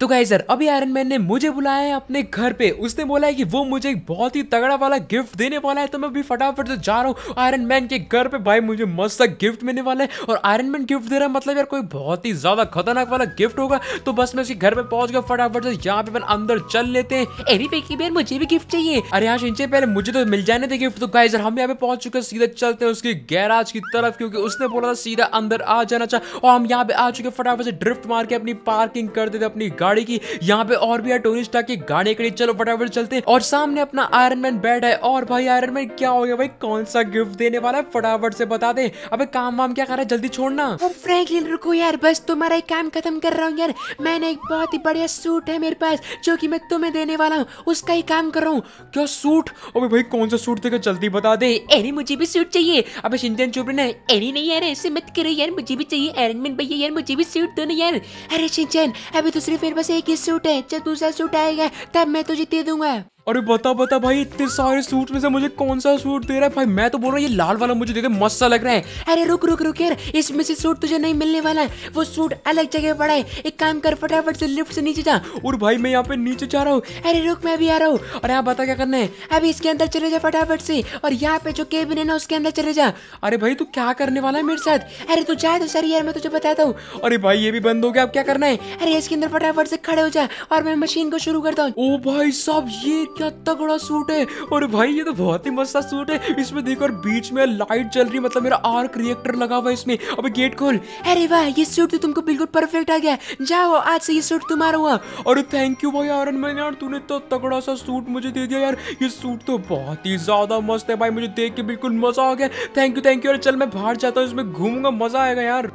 तो गाई सर अभी आयरन मैन ने मुझे बुलाया है अपने घर पे उसने बोला है कि वो मुझे एक बहुत ही तगड़ा वाला गिफ्ट देने वाला है तो मैं अभी फटाफट से जा रहा हूँ आयरन मैन के घर पे भाई मुझे मस्त सा गिफ्ट मिलने वाला है और आयरन मैन गिफ्ट दे रहा है मतलब यार कोई बहुत ही ज्यादा खतरनाक वाला गिफ्ट होगा तो बस मैं उसके घर पे पहुंच गया फटाफट से यहाँ पे अंदर चल लेते हैं मुझे भी गिफ्ट चाहिए अरे यहाँ सिंचे पहले मुझे तो मिल जाने थे गिफ्ट तो गाई हम यहाँ पे पहुंच चुके हैं सीधे चलते हैं उसकी गैराज की तरफ क्योंकि उसने बोला था सीधा अंदर आ जाना चाहिए और हम यहाँ पे आ चुके फटाफट से ड्रिफ्ट मार के अपनी पार्किंग कर देते अपनी गाड़ी गाड़ी की यहाँ पे और भी है टोनिस्टा की गाड़ी खड़ी चलो फटाफट चलते और सामने अपना आयरन मैन बैठ है और भाई आयरन मैन क्या हो गया भाई कौन सा गिफ्ट देने वाला है फटाफट से बता दे अबे काम वाम क्या कर रहा है जल्दी छोड़ना फ्रैंकलिन रुको यार बस तुम्हारा एक काम खत्म कर रहा हूँ यार मैंने एक बहुत ही बढ़िया सूट है मेरे पास जो की मैं तुम्हें देने वाला हूँ उसका ही काम कर रहा हूँ क्या सूट अबे भाई कौन सा सूट देगा जल्दी बता दे एनी मुझे भी सूट चाहिए अबे शिंजन चुप रहना एनी नहीं यार ऐसे मत करो यार मुझे भी चाहिए अरेंजमेंट भैया यार मुझे भी सूट दो ना यार अरे शिंजन अभी तो सिर्फ बस एक ही सूट है जब दूसरा सूट आएगा तब मैं तुझे दे दूंगा अरे बता बता भाई इतने सारे सूट में से मुझे कौन सा सूट दे रहा है भाई मैं तो बोल रहा हूँ ये लाल वाला मुझे देखे मस्त लग रहा है अरे रुक रुक रुक यार इसमें से सूट तुझे नहीं मिलने वाला है वो सूट अलग जगह पड़ा है एक काम कर फटाफट से लिफ्ट से नीचे जा और भाई मैं यहाँ पे नीचे जा रहा हूँ अरे रुक मैं भी आ रहा हूँ अरे यहाँ बता क्या करना है अभी इसके अंदर चले जा फटाफट से और यहाँ पे जो केबिन है ना उसके अंदर चले जा अरे भाई तू क्या करने वाला है मेरे साथ अरे तू जाए तो सर यार मैं तुझे बताता हूँ अरे भाई ये भी बंद हो गया अब क्या करना है अरे इसके अंदर फटाफट से खड़े हो जा और मैं मशीन को शुरू करता हूँ ओ भाई साहब ये क्या तगड़ा सूट है और भाई ये तो बहुत ही मस्त सूट है इसमें देखो और बीच में लाइट जल रही मतलब मेरा आर्क रिएक्टर लगा हुआ है इसमें अब गेट खोल अरे वाह ये सूट तो तुमको बिल्कुल परफेक्ट आ गया जाओ आज से ये सूट तुम्हारा हुआ और थैंक यू भाई आरन मैन यार तूने तो तगड़ा सा सूट मुझे दे दिया यार ये सूट तो बहुत ही ज्यादा मस्त है भाई मुझे देख के बिल्कुल मजा आ गया थैंक यू थैंक यू यार चल मैं बाहर जाता हूँ इसमें घूमूंगा मजा आएगा यार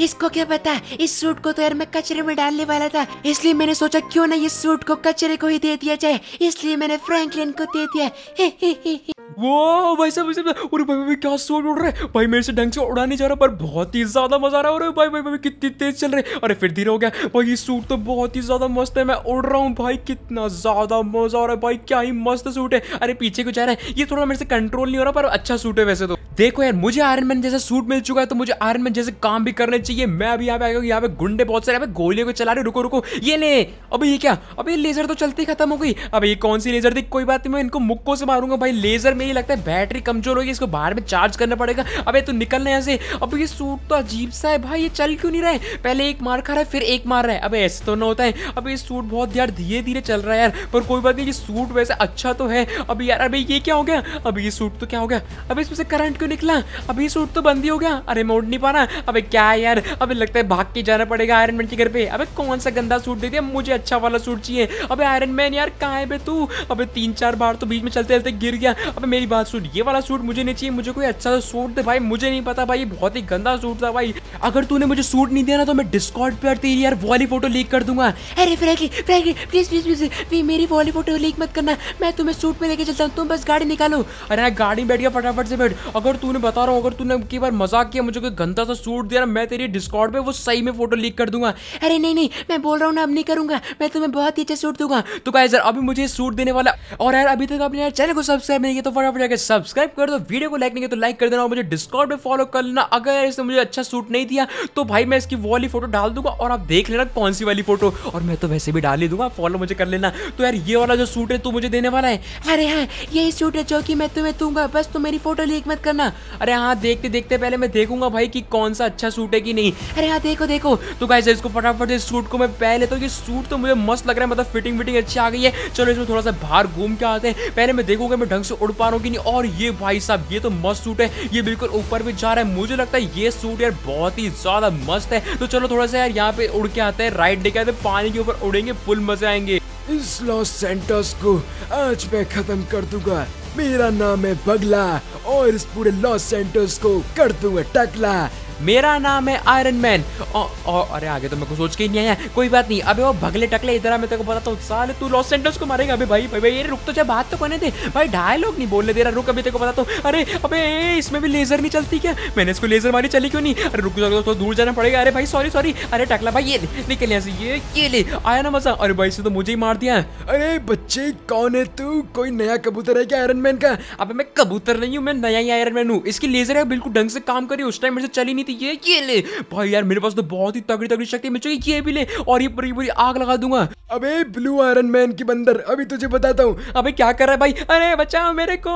इसको क्या पता इस सूट को तो यार मैं कचरे में डालने वाला था इसलिए मैंने सोचा क्यों ना ये सूट को कचरे को ही दे दिया जाए इसलिए मैंने फ्रैंकलिन को दे दिया वो भाई साहब भाई साहब अरे भाई भाई क्या सोच उड़ रहे भाई मेरे से ढंग से उड़ा नहीं जा रहा पर बहुत ही ज्यादा मजा आ रहा है भाई भाई भाई कितनी तेज चल रहे अरे फिर धीरे हो गया भाई ये सूट तो बहुत ही ज्यादा मस्त है मैं उड़ रहा हूँ भाई कितना ज्यादा मजा आ रहा है भाई क्या ही मस्त सूट है अरे पीछे को जा रहा है ये थोड़ा मेरे से कंट्रोल नहीं हो रहा पर अच्छा सूट है वैसे तो देखो यार मुझे आयरन मैन जैसा सूट मिल चुका है तो मुझे आयरन मैन जैसे काम भी करने चाहिए मैं अभी यहाँ पे आया यहाँ पे गुंडे बहुत सारे गोलियों को चला रहे रुको रुको ये ले अभी ये क्या अभी लेजर तो चलती खत्म हो गई अब ये कौन सी लेजर थी कोई बात नहीं मैं इनको मुक्को से मारूंगा भाई लेजर में ही लगता है बैटरी कमजोर होगी इसको बाहर में चार्ज करना पड़ेगा अबे तो निकलना यहाँ से अब ये सूट तो अजीब सा है भाई ये चल क्यों नहीं रहा है पहले एक मार खा रहा है फिर एक मार रहा है अब ऐसे तो ना होता है अब ये सूट बहुत यार धीरे धीरे चल रहा है यार पर कोई बात नहीं ये सूट वैसे अच्छा तो है अभी यार अभी ये क्या हो गया अभी ये सूट तो क्या हो गया अब इसमें से करंट क्यों निकला अभी सूट तो बंद ही हो गया अरे मोड़ नहीं पा रहा अबे क्या है यार अबे लगता है भाग के जाना पड़ेगा आयरन मैन के घर पे अबे कौन सा गंदा सूट दे दिया मुझे अच्छा वाला सूट चाहिए अबे आयरन मैन यार कहाँ है बे तू अबे तीन चार बार तो बीच में चलते चलते गिर गया अबे मेरी बात सूट ये वाला सूट मुझे नहीं चाहिए मुझे कोई अच्छा सा सूट दे भाई मुझे नहीं पता भाई बहुत ही गंदा सूट था भाई अगर तूने मुझे सूट नहीं दिया ना तो मैं डिस्कॉर्ड पर तेरी यार वॉली फोटो लीक कर दूंगा अरे frankly frankly please please please मेरी वॉली फोटो लीक मत करना मैं तुम्हें सूट में लेके चलता हूँ तुम बस गाड़ी निकालो अरे हाँ, गाड़ी बैठ गया फटाफट से बैठ अगर अगर तूने बता रहा हूँ अगर तूने की बार मजाक किया मुझे कोई गंदा सा सूट दिया ना मैं तेरी डिस्काउंट पे वो सही में फोटो लीक कर दूंगा अरे नहीं नहीं मैं बोल रहा हूँ ना अब नहीं करूंगा मैं तुम्हें बहुत ही अच्छा सूट दूंगा तो कहा यार अभी मुझे सूट देने वाला और यार अभी तक अपने चैनल को सब्सक्राइब नहीं किया तो फटाफट जाकर सब्सक्राइब कर दो वीडियो को लाइक नहीं किया तो लाइक कर देना और मुझे डिस्काउंट पर फॉलो कर लेना अगर इसने मुझे अच्छा सूट नहीं दिया तो भाई मैं इसकी वो वाली फोटो डाल दूंगा और आप देख लेना कौन सी वाली फोटो और मैं तो वैसे भी डाल ही दूंगा फॉलो मुझे कर लेना तो यार ये वाला जो सूट है तू मुझे देने वाला है अरे हाँ यही सूट है जो कि मैं तुम्हें दूंगा बस तुम मेरी फोटो लीक मत करना ना अरे हाँ देखते देखते पहले मैं देखूंगा भाई कि कौन सा अच्छा सूट है कि नहीं अरे हाँ देखो देखो तो गाइस इसको फटाफट इस सूट को मैं पहले तो ये सूट तो मुझे मस्त लग रहा है मतलब फिटिंग विटिंग अच्छी आ गई है चलो इसमें थोड़ा सा बाहर घूम के आते हैं पहले मैं देखूंगा मैं ढंग से उड़ पा रहा हूँ कि नहीं और ये भाई साहब ये तो मस्त सूट है ये बिल्कुल ऊपर भी जा रहा है मुझे लगता है ये सूट यार बहुत ही ज्यादा मस्त है तो चलो थोड़ा सा यार यहाँ पे उड़ के आते हैं राइट लेके आते हैं पानी के ऊपर उड़ेंगे फुल मजे आएंगे इस लॉस सेंटर्स को आज मैं खत्म कर दूंगा मेरा नाम है बगला और इस पूरे लॉस सेंटर्स को कर दूंगा टकला मेरा नाम है आयरन मैन और अरे आगे तो मेरे को सोच के ही नहीं आया कोई बात नहीं अबे वो भगले टकले इधर मैं तेरे को बताता हूँ साले तू लॉस सेंटर्स को मारेगा अभी भाई भाई ये रुक तो चाहे बात तो करने दे भाई डायलॉग नहीं बोलने दे रहा रुक अभी तेरे को बताता हूँ अरे अबे इसमें भी लेजर नहीं चलती क्या मैंने इसको लेजर मारी चली क्यों नहीं अरे रुक जाओ तो दूर जाना पड़ेगा अरे भाई सॉरी सॉरी अरे टकला भाई ये निकल यहाँ से ये के ले आया ना मजा अरे भाई से तो मुझे ही मार दिया अरे बच्चे कौन है तू कोई नया कबूतर है क्या आयरन मैन का अबे मैं कबूतर नहीं हूँ मैं नया ही आयरन मैन हूँ इसकी लेजर है बिल्कुल ढंग से काम करी उस टाइम मेरे से चली नहीं थी तो ये ये ले भाई यार मेरे पास तो बहुत ही तगड़ी तगड़ी शक्ति मिल चुकी ये भी ले और ये पूरी पूरी आग लगा दूंगा अबे ब्लू आयरन मैन के बंदर अभी तुझे बताता हूँ अबे क्या कर रहा है भाई अरे बचाओ मेरे को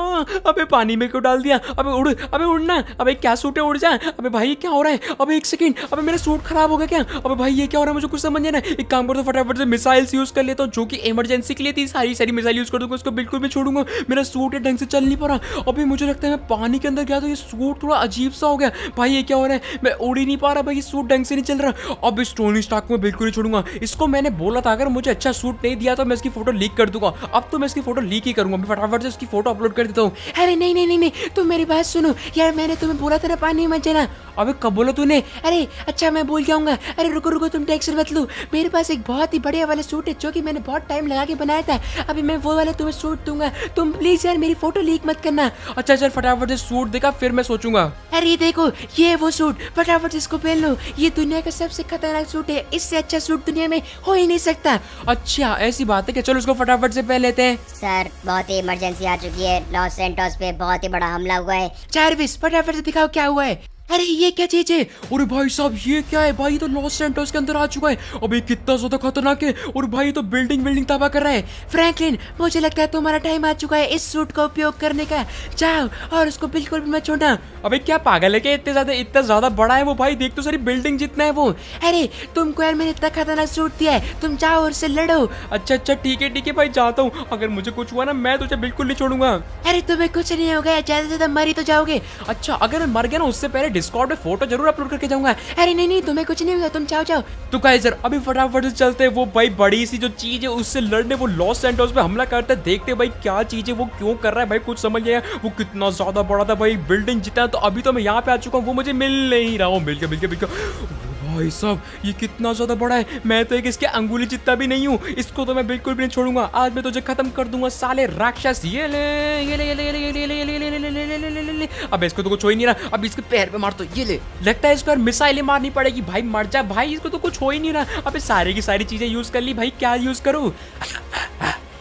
अबे पानी में क्यों डाल दिया अबे उड़ अबे उड़ना अबे क्या सूट है उड़ जा अबे भाई ये क्या हो रहा है अबे एक सेकंड अबे मेरा सूट खराब हो गया क्या अबे भाई ये क्या हो रहा है मुझे कुछ समझ नहीं रहा एक काम कर दो फटाफट से मिसाइल्स यूज कर लेता हूँ जो कि इमरजेंसी के लिए थी सारी सारी मिसाइल यूज कर दूंगा उसको बिल्कुल भी छोड़ूंगा मेरा सूट है ढंग से चल नहीं पा रहा अभी मुझे लगता है मैं पानी के अंदर गया तो ये सूट थोड़ा अजीब सा हो गया भाई ये क्या हो रहा मैं उड़ ही नहीं पा रहा भाई सूट ढंग से नहीं चल रहा अब इस टोनी स्टाक में बिल्कुल नहीं छोड़ूंगा इसको मैंने बोला था अगर मुझे अच्छा सूट नहीं दिया तो मैं इसकी फोटो लीक कर दूंगा अब तो मैं इसकी फोटो लीक ही करूंगा फटाफट से इसकी फोटो अपलोड कर देता हूँ अरे नहीं नहीं नहीं नहीं तुम मेरी बात सुनो यार मैंने तुम्हें बोला था पानी मत जाना अबे कब बोला तूने अरे अच्छा मैं बोल जाऊंगा अरे रुको रुको तुम टैक्सी बतलू मेरे पास एक बहुत ही बढ़िया वाला सूट है जो कि मैंने बहुत टाइम लगा के बनाया था अभी मैं वो वाला तुम्हें सूट दूंगा तुम प्लीज यार मेरी फोटो लीक मत करना अच्छा चल फटाफट से सूट देखा फिर मैं सोचूंगा अरे देखो ये वो सूट सूट फटाफट इसको पहन लो ये दुनिया का सबसे खतरनाक सूट है इससे अच्छा सूट दुनिया में हो ही नहीं सकता अच्छा ऐसी बात है कि चलो इसको फटाफट से पहन लेते हैं सर बहुत ही इमरजेंसी आ चुकी है लॉस सेंटोस पे बहुत ही बड़ा हमला हुआ है चार्विस फटाफट से दिखाओ क्या हुआ है अरे ये क्या चीज है और भाई साहब ये क्या है भाई तो लॉस सेंटर्स के अंदर आ चुका है अब कितना ज्यादा खतरनाक है और भाई तो बिल्डिंग बिल्डिंग तबाह कर रहा है फ्रैंकलिन मुझे लगता है तुम्हारा टाइम आ चुका है इस सूट का उपयोग करने का जाओ और उसको बिल्कुल भी मत छोड़ना अबे क्या पागल है क्या इतने ज्यादा इतना ज्यादा बड़ा है वो भाई देख तो सारी बिल्डिंग जितना है वो अरे तुमको यार मैंने इतना खतरनाक सूट दिया है तुम जाओ और से लड़ो अच्छा अच्छा ठीक है ठीक है भाई जाता हूँ अगर मुझे कुछ हुआ ना मैं तुझे बिल्कुल नहीं छोड़ूंगा अरे तुम्हें कुछ नहीं होगा ज्यादा से ज्यादा मरी तो जाओगे अच्छा अगर मर गया ना उससे पहले डिस्कॉर्ड में फोटो जरूर अपलोड करके जाऊंगा अरे नहीं नहीं तुम्हें कुछ नहीं होगा तुम चाहो चाहो तो गाइजर अभी फटाफट से चलते वो भाई बड़ी सी जो चीज है उससे लड़ने वो लॉस सेंटोस पे हमला करते है देखते भाई क्या चीज है वो क्यों कर रहा है भाई कुछ समझ गया वो कितना ज्यादा बड़ा था भाई बिल्डिंग जितना तो अभी तो मैं यहाँ पे आ चुका हूँ वो मुझे मिल नहीं रहा हूँ मिलकर मिलकर मिल भाई साहब ये कितना ज़्यादा बड़ा है मैं तो एक इसके अंगुली जितना भी नहीं हूँ इसको तो मैं बिल्कुल भी नहीं छोड़ूंगा आज मैं तुझे खत्म कर दूंगा साले राक्षस ये ले ये ले ये ले ये ले ये ले ये ले ये ले ये ले ये ले अब इसको तो कुछ हो ही नहीं रहा अब इसके पैर पे मार दो ये ले लगता है इस पर मिसाइलें मारनी पड़ेगी भाई मर जा भाई इसको तो कुछ हो ही नहीं रहा अब सारी की सारी चीज़ें यूज़ कर ली भाई क्या यूज़ करूँ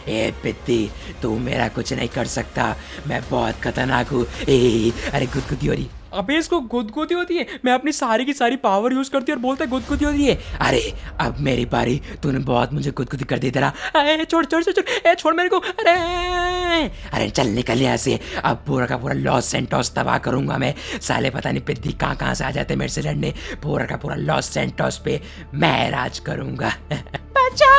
ए पित्ती तू मेरा कुछ नहीं कर सकता मैं बहुत खतरनाक हूँ अरे गुदगुदी अबे इसको गुदगुदी होती है मैं अपनी सारी की सारी पावर यूज करती हूँ और बोलता है गुदगुदी होती है अरे अब मेरी बारी तूने बहुत मुझे गुदगुदी कर दी तेरा अरे छोड़ छोड़ छोड़ ए छोड़ मेरे को अरे अरे चल निकल यहाँ से अब पूरा का पूरा लॉस सेंटोस तबाह करूंगा मैं साले पता नहीं पिद्दी कहाँ कहाँ से आ जाते मेरे से लड़ने पूरा का पूरा लॉस सेंटोस पे मैं राज करूंगा बचा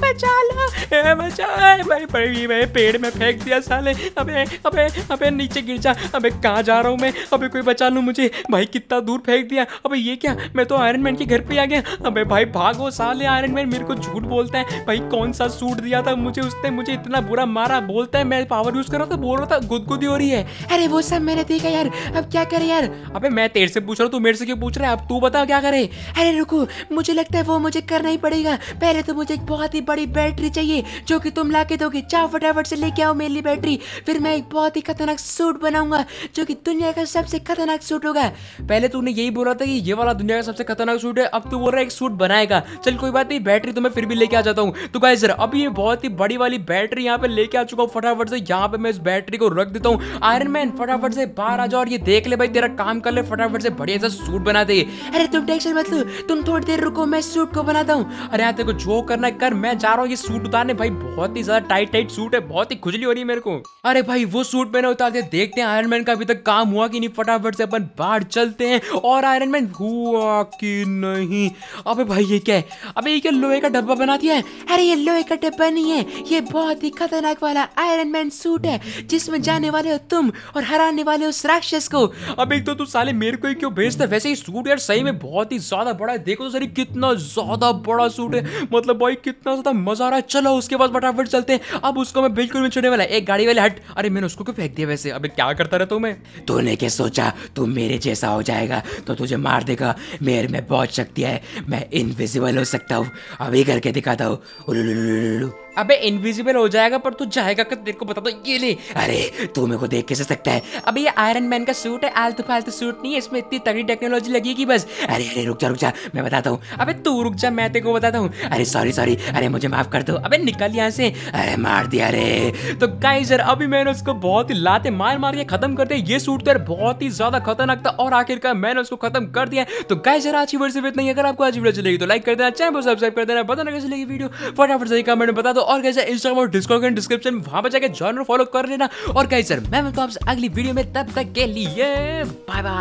बचा लो ए बचा भाई भाई भाई पेड़ में फेंक दिया साले अबे अबे अबे नीचे गिर जा अबे कहाँ जा रहा हूँ मैं अबे कोई बचा लूँ मुझे भाई कितना दूर फेंक दिया अबे ये क्या मैं तो आयरन मैन के घर पे आ गया अबे भाई भागो साले आयरन मैन मेरे को झूठ बोलता है भाई कौन सा सूट दिया था मुझे उसने मुझे इतना बुरा मारा बोलता है मैं पावर यूज कर रहा था बोल रहा था गुदगुदी हो रही है अरे वो सब मैंने देखा यार अब क्या करे यार अबे मैं तेरे से पूछ रहा हूँ तू मेरे से क्यों पूछ रहा है अब तू बता क्या करे अरे रुको मुझे लगता है वो मुझे करना ही पड़ेगा पहले तो मुझे एक बहुत ही इतनी बड़ी बैटरी चाहिए जो कि तुम ला के दोगे जाओ फटाफट से लेके आओ मेरी बैटरी फिर मैं एक बहुत ही खतरनाक सूट बनाऊंगा जो कि दुनिया का सबसे खतरनाक सूट होगा पहले तूने यही बोला था कि ये वाला दुनिया का सबसे खतरनाक सूट है अब तू बोल रहा है एक सूट बनाएगा चल कोई बात नहीं बैटरी तो मैं फिर भी लेके आ जाता हूँ तो गाय सर अभी बहुत ही बड़ी वाली बैटरी यहाँ पे लेके आ चुका हूँ फटाफट से यहाँ पे मैं इस बैटरी को रख देता हूँ आयरन मैन फटाफट से बाहर आ जाओ और ये देख ले भाई तेरा काम कर ले फटाफट से बढ़िया सा सूट बना दे अरे तुम टेंशन मत लो तुम थोड़ी देर रुको मैं सूट को बनाता हूँ अरे यहाँ तेरे को जो करना है कर मैं मैं जा रहा हूँ ये सूट उतारने भाई बहुत ही ज्यादा टाइट टाइट सूट है बहुत ही खुजली हो रही है मेरे को अरे भाई वो सूट मैंने उतार दिया देखते हैं आयरन मैन का अभी तक काम हुआ कि नहीं फटाफट से अपन बाहर चलते हैं और आयरन मैन हुआ कि नहीं अबे भाई ये क्या है अबे ये क्या लोहे का डब्बा बना दिया है अरे ये लोहे का डब्बा नहीं है ये बहुत ही खतरनाक वाला आयरन मैन सूट है जिसमें जाने वाले हो तुम और हराने वाले उस राक्षस को अब एक तो तू साले मेरे को ही क्यों भेजता वैसे ही सूट यार सही में बहुत ही ज्यादा बड़ा है देखो तो सर कितना ज्यादा बड़ा सूट है मतलब भाई कितना चलता मजा आ रहा है चलो उसके बाद फटाफट चलते हैं अब उसको मैं बिल्कुल भी छोड़ने वाला एक गाड़ी वाले हट अरे मैंने उसको क्यों फेंक दिया वैसे अबे क्या करता रहता हूँ मैं तूने क्या सोचा तू मेरे जैसा हो जाएगा तो तुझे मार देगा मेरे में बहुत शक्ति है मैं इनविजिबल हो सकता हूँ अभी करके दिखाता हूँ अबे इनविजिबल हो जाएगा पर तू जाएगा कब तेरे को बता दो ये ले अरे तू मेरे को देख कैसे सकता है अबे ये आयरन मैन का सूट है आलतू फालतू सूट नहीं है इसमें इतनी तगड़ी टेक्नोलॉजी लगी कि बस अरे अरे रुक जा रुक जा मैं बताता हूँ अबे तू रुक जा मैं तेरे को बताता हूँ अरे सॉरी सॉरी अरे मुझे माफ कर दो अबे निकल यहाँ से अरे मार दिया अरे तो गाइजर अभी मैंने उसको बहुत ही लाते मार मार के खत्म कर दिया ये सूट तो बहुत ही ज्यादा खतरनाक था और आखिरकार मैंने उसको खत्म कर दिया तो गाइजर आज की वीडियो से इतना ही अगर आपको आज वीडियो चलेगी तो लाइक कर देना चैनल को सब्सक्राइब कर देना बताना कैसे लगी वीडियो फटाफट से कमेंट बता दो दो तो और कैसे इंस्टाग्राम और डिस्कॉर्ड डिस्क्रिप्शन वहां पर जाकर जॉइन और फॉलो कर लेना और कैसे मैं मिलता हूँ अगली वीडियो में तब तक के लिए बाय बाय